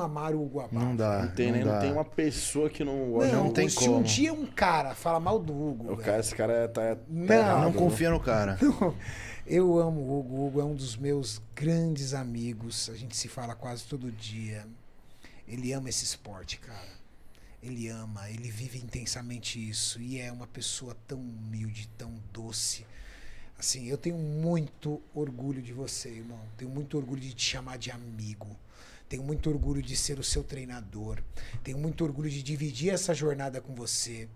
amar o Hugo Não dá. Não tem, não, né? dá. não tem uma pessoa que não gosta. Não, não tem se como. um dia um cara fala mal do Hugo. O cara, esse cara é, tá. É não, não confia no cara. Não. Eu amo o Hugo. O Hugo é um dos meus grandes amigos. A gente se fala quase todo dia. Ele ama esse esporte, cara. Ele ama, ele vive intensamente isso. E é uma pessoa tão humilde, tão doce. Assim, eu tenho muito orgulho de você, irmão. Tenho muito orgulho de te chamar de amigo. Tenho muito orgulho de ser o seu treinador. Tenho muito orgulho de dividir essa jornada com você.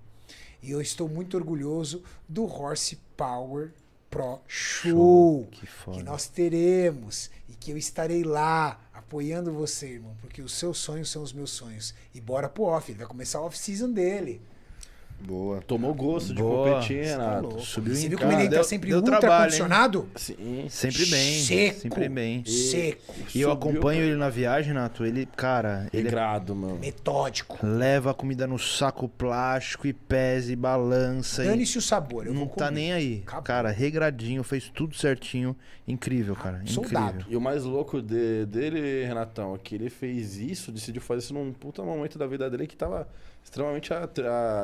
E eu estou muito orgulhoso do Horse Power Pro Show, Show que, que, nós teremos e que eu estarei lá apoiando você, irmão, porque os seus sonhos são os meus sonhos. E bora pro off, ele vai começar a off season dele. Boa. Tomou gosto Boa. de competir, tá Renato. Tá Subiu Você em viu casa. que o tá sempre deu, ultra trabalho, condicionado? Hein? Sim. Sempre bem. Seco. Sempre bem. Seco. E eu acompanho ele na viagem, Renato. Ele, cara. É Regrado, é... mano. Metódico. Leva a comida no saco plástico e pesa e balança. Dane-se o sabor. Eu não tá nem aí. Acabou. Cara, regradinho, fez tudo certinho. Incrível, cara. Ah, soldado. Incrível. E o mais louco de, dele, Renatão, é que ele fez isso, decidiu fazer isso num puta momento da vida dele que tava extremamente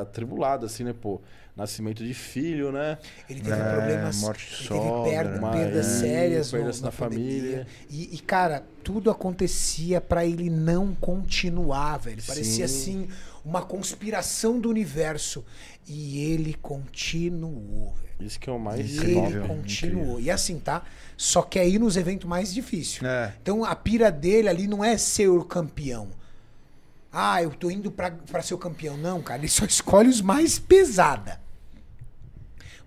atribulado lado, assim, né, pô? Nascimento de filho, né? Ele teve é, problemas. Morte de sogra, teve perda, marido, né? perdas sérias, perdas no, assim na, na família. E, e, cara, tudo acontecia para ele não continuar, velho. Parecia Sim. assim uma conspiração do universo. E ele continuou, velho. Isso que é o mais e incrível. Ele continuou. Incrível. E assim, tá? Só que aí nos eventos mais difíceis. É. Então a pira dele ali não é ser o campeão. Ah, eu tô indo para ser o campeão. Não, cara, ele só escolhe os mais pesada.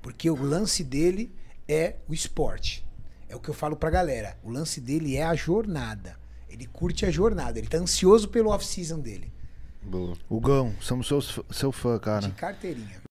Porque o lance dele é o esporte. É o que eu falo pra galera. O lance dele é a jornada. Ele curte a jornada. Ele tá ansioso pelo off-season dele. Boa. Gão, somos seus seu fã, cara. De carteirinha.